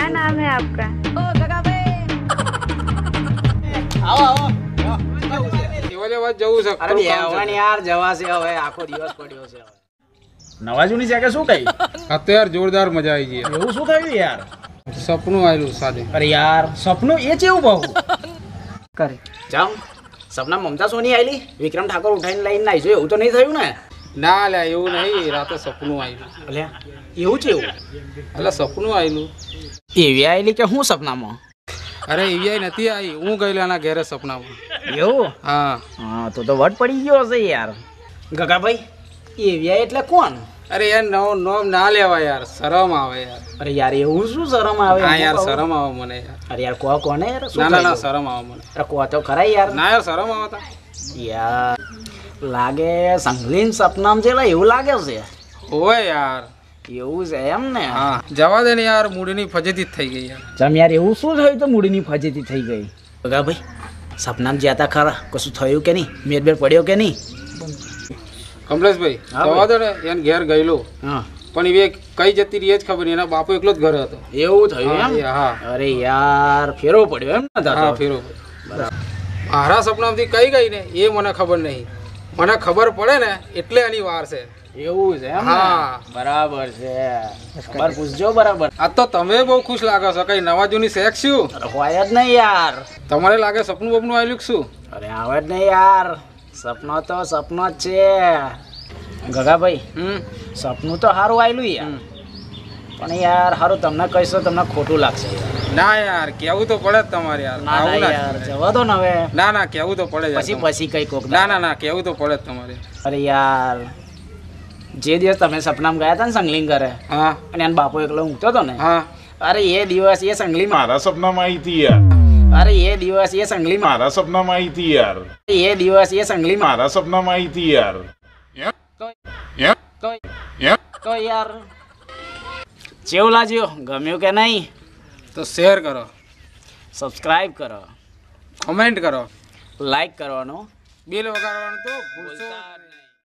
क्या नाम है आपका આવો આવો શિવાજી છે કે શું કઈ અત્યારે જોરદાર મજા આવી ગઈ એવું શું થયું યાર સપનું આવ્યું સાદે અરે યાર સપનું એ કેવું બહુ કરે જામ સપના મમતા સોની આવેલી વિક્રમ ઠાકોર ઉઠાઈને લઈને આવી એવું તો નહીં થયું ને ના લે એવું નહીં રાતે સપનું આવ્યું એટલે એવું છે એવું એટલે સપનું આવેલું એવી આવેલી કે શું સપનામાં અરે એવી આઈ નથી આવી હું ગયેલો એના ઘેરે સપનામાં એવું હા હા તો તો વટ પડી ગયો હશે યાર ગગાભાઈ એવી આઈ એટલે કોણ અરે યાર નવો નોમ ના લેવાય યાર શરમ આવે યાર અરે યાર એવું શું શરમ આવે હા યાર શરમ આવે મને યાર અરે યાર કો કોને યાર ના ના શરમ આવે મને અરે કો તો ખરા યાર ના યાર શરમ આવતા યાર લાગે સંગલીન સપનામ છે એવું લાગે છે ઓય યાર એવું છે એમ ને હા જવા દે ને યાર મૂડીની ફજેતી થઈ ગઈ જમ યાર એવું શું થયું તો મૂડીની ફજેતી થઈ ગઈ બગા ભાઈ સપનામ જ્યાં હતા ખરા કશું થયું કે નહીં મેદબેર પડ્યો કે નહીં કમલેશભાઈ જવા દે ને એને ઘેર ગયેલો હા પણ એ કઈ જતી રહી જ ખબર એના બાપો એકલો જ ઘર હતો એવું થયું એમ હા અરે યાર ફેરો પડ્યો એમ ને હા ફેરો પડ્યો બરાબર મારા સપનામાંથી કઈ ગઈ ને એ મને ખબર નહીં મને ખબર પડે ને એટલે એની વાર છે એવું છે હા બરાબર છે ખબર પૂછજો બરાબર આ તો તમે બહુ ખુશ લાગો છો કઈ નવા જૂની શેખ શું હોય જ નહીં યાર તમારે લાગે સપનું બપનું આવેલું શું અરે આવે જ નહીં યાર સપનો તો સપનો જ છે ગગાભાઈ હમ સપનું તો સારું આવેલું યાર પણ યાર સારું તમને કહીશો તમને ખોટું લાગશે યાર ના યાર કેવું તો પડે તમારે યાર ના આવું ના યાર જવા દો ને હવે ના ના કેવું તો પડે યાર પછી પછી કઈ કોક ના ના ના કેવું તો પડે તમારે અરે યાર જે દિવસ તમે સપનામ ગયા હતા ને સંગલિંગ ઘરે હા અને એના બાપો એકલો ઊંઘતો હતો ને હા અરે એ દિવસ એ સંગલી મારા સપનામાં આવી હતી યાર અરે એ દિવસ એ સંગલી મારા સપનામાં આવી હતી યાર એ દિવસ એ સંગલી મારા સપનામાં આવી હતી યાર તો તો તો યાર ચેવલા લાગ્યો ગમ્યું કે નહીં તો શેર કરો સબસ્ક્રાઈબ કરો કમેન્ટ કરો લાઈક કરવાનો બિલ વગાડવાનું તો ભૂલતા